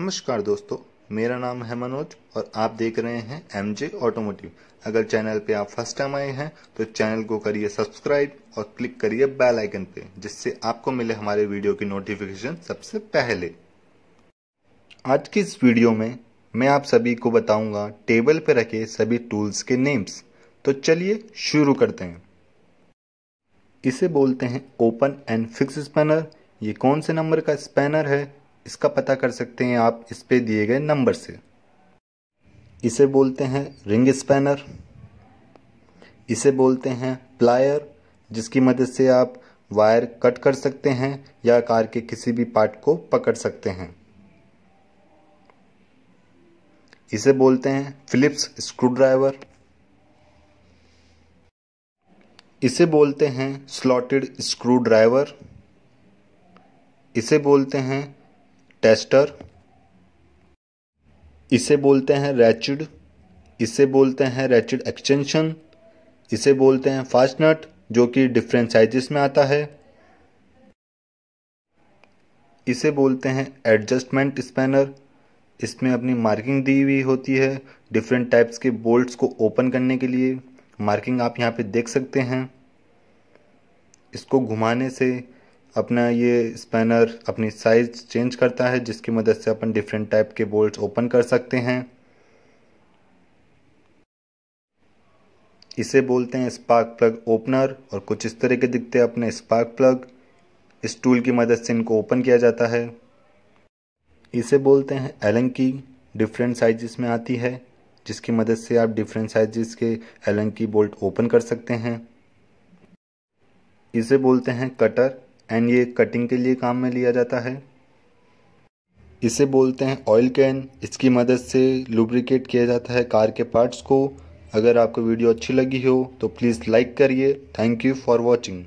नमस्कार दोस्तों मेरा नाम है मनोज और आप देख रहे हैं एमजे ऑटोमोटिव अगर चैनल पे आप फर्स्ट टाइम आए हैं तो चैनल को करिए सब्सक्राइब और क्लिक करिए बेल आइकन पे जिससे आपको मिले हमारे वीडियो की नोटिफिकेशन सबसे पहले आज की इस वीडियो में मैं आप सभी को बताऊंगा टेबल पे रखे सभी टूल्स के नेम्स तो चलिए शुरू करते हैं इसे बोलते हैं ओपन एंड फिक्स स्पैनर ये कौन से नंबर का स्पैनर है इसका पता कर सकते हैं आप इस पे दिए गए नंबर से इसे बोलते हैं रिंग स्पैनर इसे बोलते हैं प्लायर जिसकी मदद से आप वायर कट कर सकते हैं या कार के किसी भी पार्ट को पकड़ सकते हैं इसे बोलते हैं फिलिप्स स्क्रू ड्राइवर इसे बोलते हैं स्लॉटेड स्क्रू ड्राइवर इसे बोलते हैं टेस्टर इसे बोलते हैं रैचिड इसे बोलते हैं रैचिड एक्सटेंशन इसे बोलते हैं फास्ट नट जो कि डिफरेंट साइजेस में आता है इसे बोलते हैं एडजस्टमेंट स्पैनर इसमें अपनी मार्किंग दी हुई होती है डिफरेंट टाइप्स के बोल्ट्स को ओपन करने के लिए मार्किंग आप यहाँ पे देख सकते हैं इसको घुमाने से अपना ये स्पैनर अपनी साइज चेंज करता है जिसकी मदद से अपन डिफरेंट टाइप के बोल्ट ओपन कर सकते हैं इसे बोलते हैं स्पार्क प्लग ओपनर और कुछ इस तरह के दिखते हैं अपने स्पार्क प्लग इस टूल की मदद से इनको ओपन किया जाता है इसे बोलते हैं एलन की डिफरेंट साइजेस में आती है जिसकी मदद से आप डिफरेंट साइजेस के एलन की बोल्ट ओपन कर सकते हैं इसे बोलते हैं कटर एंड ये कटिंग के लिए काम में लिया जाता है इसे बोलते हैं ऑयल कैन इसकी मदद से लुब्रिकेट किया जाता है कार के पार्ट्स को अगर आपको वीडियो अच्छी लगी हो तो प्लीज़ लाइक करिए थैंक यू फॉर वॉचिंग